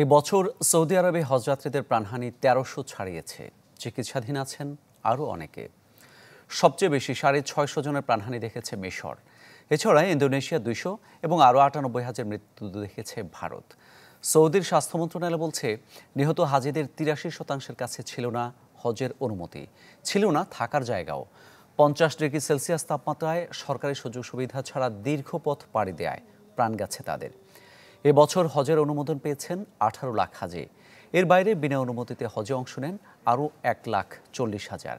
এ বছর সৌদি আরবে হজযাত্রীদের প্রাণহানি তেরোশো ছাড়িয়েছে চিকিৎসাধীন আছেন আরও অনেকে সবচেয়ে বেশি সাড়ে ছয়শো জনের প্রাণহানি দেখেছে মিশর এছাড়া ইন্দোনেশিয়া দুইশো এবং আরও আটানব্বই হাজার মৃত্যু দেখেছে ভারত সৌদির স্বাস্থ্য মন্ত্রণালয় বলছে নিহত হাজিদের তিরাশি শতাংশের কাছে ছিল না হজের অনুমতি ছিল না থাকার জায়গাও পঞ্চাশ ডিগ্রি সেলসিয়াস তাপমাত্রায় সরকারি সুযোগ সুবিধা ছাড়া দীর্ঘ পথ পাড়ি দেয় প্রাণ গেছে তাদের এবছর হজের অনুমোদন পেয়েছেন আঠারো লাখ হাজে এর বাইরে বিনা অনুমতিতে হজে অংশ নেন আরও এক লাখ চল্লিশ হাজার